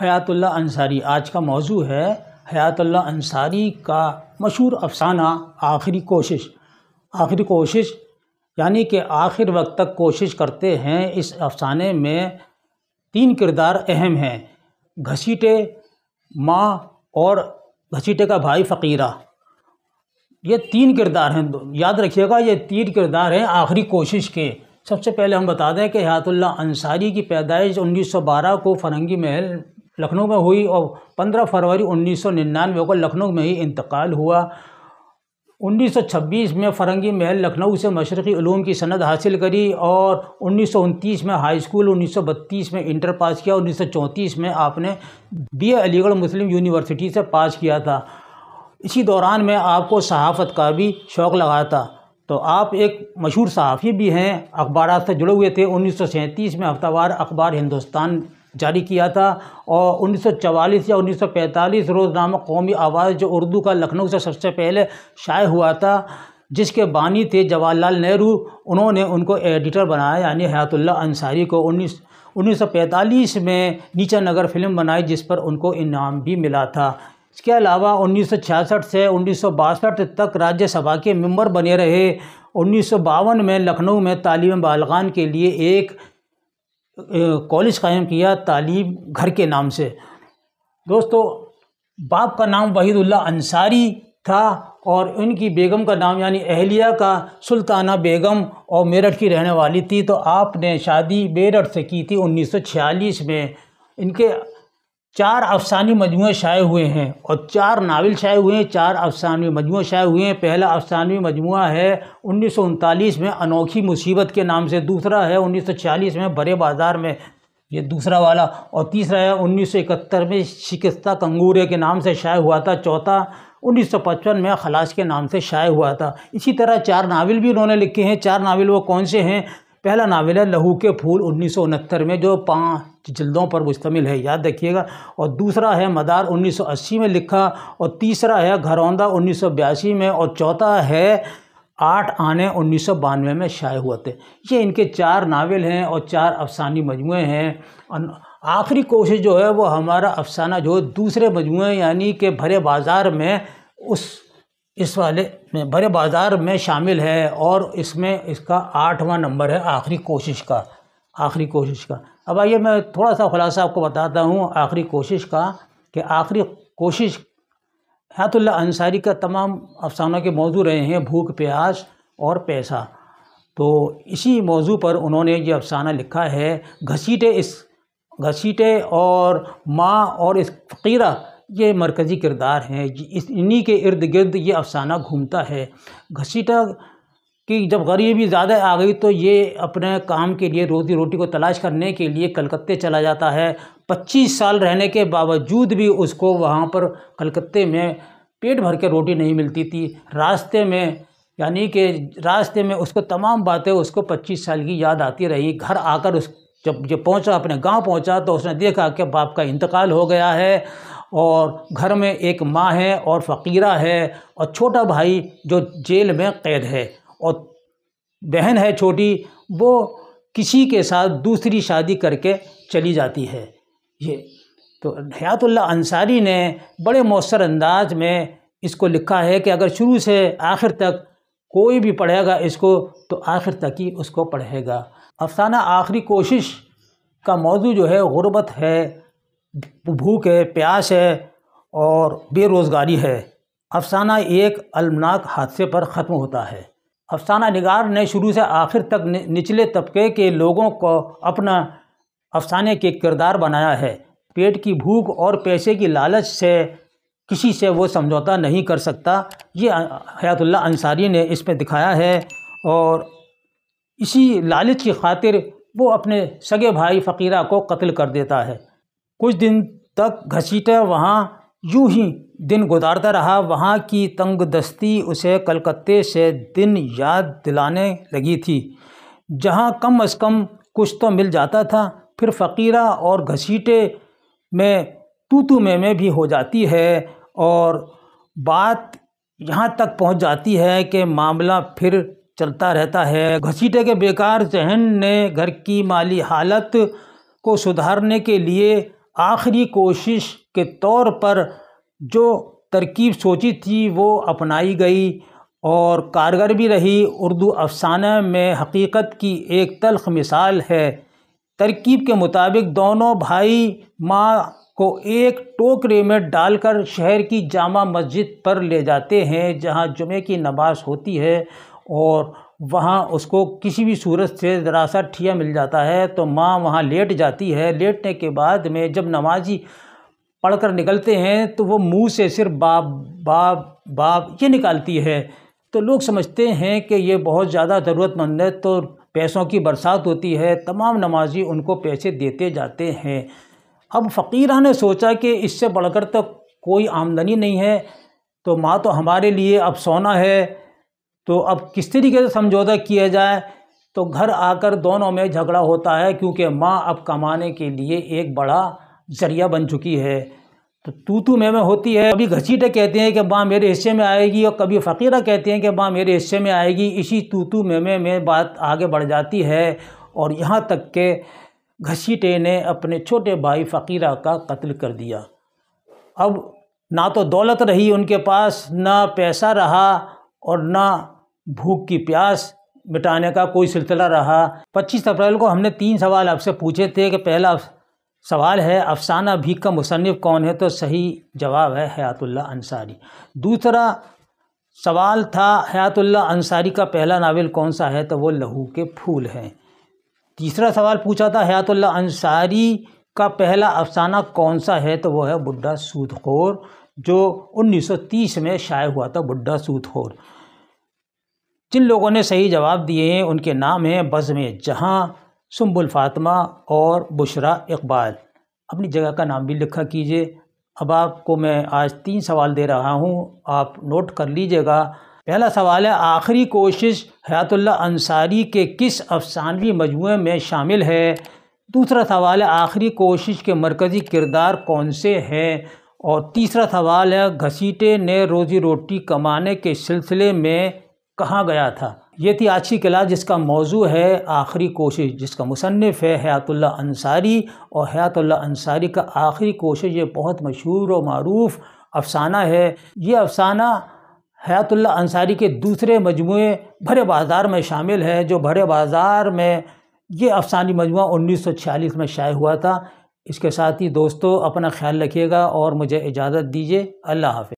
हयातुल्ला अंसारी आज का मौजू है हयातुल्ला अंसारी का मशहूर अफसाना आखिरी कोशिश आखिरी कोशिश यानी कि आखिर वक्त तक कोशिश करते हैं इस अफसाने में तीन किरदार अहम हैं घसीटे माँ और घसीटे का भाई फ़कीरा ये तीन किरदार हैं याद रखिएगा ये तीन किरदार हैं आखिरी कोशिश के सबसे पहले हम बता दें कि हयातुल्ला अंसारी की पैदाइश 1912 को फरंगी महल लखनऊ में हुई और 15 फरवरी 1999 को लखनऊ में ही इंतकाल हुआ 1926 में फ़रंगी महल लखनऊ से मशरक़ी ूम की सनद हासिल करी और उन्नीस में हाई स्कूल 1932 में इंटर पास किया उन्नीस में आपने बी अलीगढ़ मुस्लिम यूनिवर्सिटी से पास किया था इसी दौरान में आपको सहाफ़त का भी शौक़ लगा था तो आप एक मशहूर सहाफ़ी भी हैं अखबार से जुड़े हुए थे उन्नीस में हफ्तावार अखबार हिंदुस्तान जारी किया था और 1944 या 1945 रोज़नामा कौमी आवाज़ जो उर्दू का लखनऊ से सबसे पहले शाये हुआ था जिसके बानी थे जवाहरलाल नेहरू उन्होंने उनको एडिटर बनाया यानी हयातुल्ला अंसारी को उन्नीस 1945 में नीचा नगर फिल्म बनाई जिस पर उनको इनाम भी मिला था इसके अलावा 1966 से उन्नीस तक राज्यसभा के मेंबर बने रहे उन्नीस में लखनऊ में तालीम बालगान के लिए एक कॉलेज कायम किया तालीम घर के नाम से दोस्तों बाप का नाम वहीदुल्ला अंसारी था और उनकी बेगम का नाम यानी अहलिया का सुल्ताना बेगम और मेरठ की रहने वाली थी तो आपने शादी मेरठ से की थी 1946 में इनके चार अफसानी मजमू शाये हुए हैं और चार नावल शाये हुए हैं चार अफसानवी मजमू शाये हुए हैं पहला अफसानवी मजमू है उन्नीस में अनोखी मुसीबत के नाम से दूसरा है 1940 में बड़े बाज़ार में ये दूसरा वाला और तीसरा है 1971 में शिकस्ता कंगूरे के नाम से शाये हुआ था चौथा 1955 में खलास के नाम से शाये हुआ था इसी तरह चार नावल भी उन्होंने लिखे हैं चार नावल वो कौन से हैं पहला नावल है लहू के फूल उन्नीस में जो पाँच जल्दों पर मुश्तमिल है याद रखिएगा और दूसरा है मदार 1980 में लिखा और तीसरा है घरौंदा 1982 में और चौथा है आठ आने उन्नीस में शाये हुए थे ये इनके चार नावल हैं और चार अफसानी मजमू हैं आखिरी कोशिश जो है वो हमारा अफसाना जो दूसरे मजमू यानी कि भरे बाज़ार में उस इस वाले में भरे बाज़ार में शामिल है और इसमें इसका आठवां नंबर है आखिरी कोशिश का आखिरी कोशिश का अब आइए मैं थोड़ा सा खुलासा आपको बताता हूँ आखिरी कोशिश का कि आखिरी कोशिश हयातुल्ला अंसारी का तमाम अफसानों के मौजू रहे हैं भूख प्यास और पैसा तो इसी मौजू पर उन्होंने ये अफसाना लिखा है घसीटे इस घसीटे और माँ और इस फ़कीरा ये मरकज़ी किरदार हैं इस इन्हीं के इर्द गिर्द ये अफसाना घूमता है घसीटा कि जब गरीबी ज़्यादा आ गई तो ये अपने काम के लिए रोजी रोटी को तलाश करने के लिए कलकत्ते चला जाता है पच्चीस साल रहने के बावजूद भी उसको वहाँ पर कलकत्ते में पेट भर के रोटी नहीं मिलती थी रास्ते में यानी कि रास्ते में उसको तमाम बातें उसको पच्चीस साल की याद आती रही घर आकर उस जब जब पहुँचा अपने गाँव पहुँचा तो उसने देखा कि बाप का इंतकाल हो गया है और घर में एक माँ है और फ़कीरा है और छोटा भाई जो जेल में कैद है और बहन है छोटी वो किसी के साथ दूसरी शादी करके चली जाती है ये तो हयातुल्ला अंसारी ने बड़े मौसर अंदाज में इसको लिखा है कि अगर शुरू से आखिर तक कोई भी पढ़ेगा इसको तो आखिर तक ही उसको पढ़ेगा अफसाना आखिरी कोशिश का मौजू जो है गुरबत है भूख है प्यास है और बेरोज़गारी है अफसाना एक अलमनाक हादसे पर ख़त्म होता है अफसाना निगार ने शुरू से आखिर तक निचले तबके के लोगों को अपना अफसाने के किरदार बनाया है पेट की भूख और पैसे की लालच से किसी से वो समझौता नहीं कर सकता ये हयातुल्ला अंसारी ने इसमें दिखाया है और इसी लालच की खातिर वो अपने सगे भाई फ़कीरा को कत्ल कर देता है कुछ दिन तक घसीटे वहाँ यूं ही दिन गुजारता रहा वहाँ की तंग दस्ती उसे कलकत्ते से दिन याद दिलाने लगी थी जहाँ कम अज़ कम कुछ तो मिल जाता था फिर फ़कीरा और घसीटे में तू में, में भी हो जाती है और बात यहाँ तक पहुँच जाती है कि मामला फिर चलता रहता है घसीटे के बेकार जहन ने घर की माली हालत को सुधारने के लिए आखिरी कोशिश के तौर पर जो तरकीब सोची थी वो अपनाई गई और कारगर भी रही उर्दू अफसाना में हकीकत की एक तलख मिसाल है तरकीब के मुताबिक दोनों भाई माँ को एक टोकरे में डालकर शहर की जामा मस्जिद पर ले जाते हैं जहाँ जुमे की नमाज होती है और वहाँ उसको किसी भी सूरत से ज़रा सा ठिया मिल जाता है तो माँ वहाँ लेट जाती है लेटने के बाद में जब नमाजी पढ़कर निकलते हैं तो वो मुंह से सिर्फ बाप बाप बाप ये निकालती है तो लोग समझते हैं कि ये बहुत ज़्यादा ज़रूरतमंद है तो पैसों की बरसात होती है तमाम नमाजी उनको पैसे देते जाते हैं अब फ़कीरा ने सोचा कि इससे बढ़कर तो कोई आमदनी नहीं है तो माँ तो हमारे लिए अब सोना है तो अब किस तरीके से समझौता किया जाए तो घर आकर दोनों में झगड़ा होता है क्योंकि माँ अब कमाने के लिए एक बड़ा जरिया बन चुकी है तो तू तू में में होती है कभी घसीटे कहते हैं कि माँ मेरे हिस्से में आएगी और कभी फ़कीरा कहते हैं कि माँ मेरे हिस्से में आएगी इसी तू तू में में, में बात आगे बढ़ जाती है और यहाँ तक के घसीटे ने अपने छोटे भाई फ़कीरा का कत्ल कर दिया अब ना तो दौलत रही उनके पास ना पैसा रहा और ना भूख की प्यास मिटाने का कोई सिलसिला रहा 25 अप्रैल को हमने तीन सवाल आपसे पूछे थे कि पहला सवाल है अफसाना भीख का मुसनफ़ कौन है तो सही जवाब है हयातुल्ला अंसारी दूसरा सवाल था हयातुल्ला अंसारी का पहला नावल कौन सा है तो वो लहू के फूल हैं तीसरा सवाल पूछा था हयातुल्ला अंसारी का पहला अफसाना कौन सा है तो वो है बुढ़ा सूदखोर जो 1930 में शाये हुआ था बुड्ढा सूतहोर जिन लोगों ने सही जवाब दिए हैं उनके नाम हैं बज़म जहाँ सुम्बुल फातमा और बुशरा इकबाल अपनी जगह का नाम भी लिखा कीजिए अब आपको मैं आज तीन सवाल दे रहा हूँ आप नोट कर लीजिएगा पहला सवाल है आखिरी कोशिश हयातुल्ला अंसारी के किस अफसानवी मजमू में शामिल है दूसरा सवाल है आखिरी कोशिश के मरकज़ी किरदार कौन से हैं और तीसरा सवाल है घसीटे ने रोजी रोटी कमाने के सिलसिले में कहाँ गया था ये थी आज की क्लास जिसका मौजू है आखिरी कोशिश जिसका मुसनफ़ है हयातुल्ला अंसारी और हयातुल्ला अंसारी का आखिरी कोशिश ये बहुत मशहूर और मरूफ अफसाना है ये अफसाना हयातुल्ला अंसारी के दूसरे मजमू भरे बाज़ार में शामिल है जो भरे बाज़ार में ये अफसानी मजमू छियालीस में शाये हुआ था इसके साथ ही दोस्तों अपना ख्याल रखिएगा और मुझे इजाज़त दीजिए अल्लाह हाफि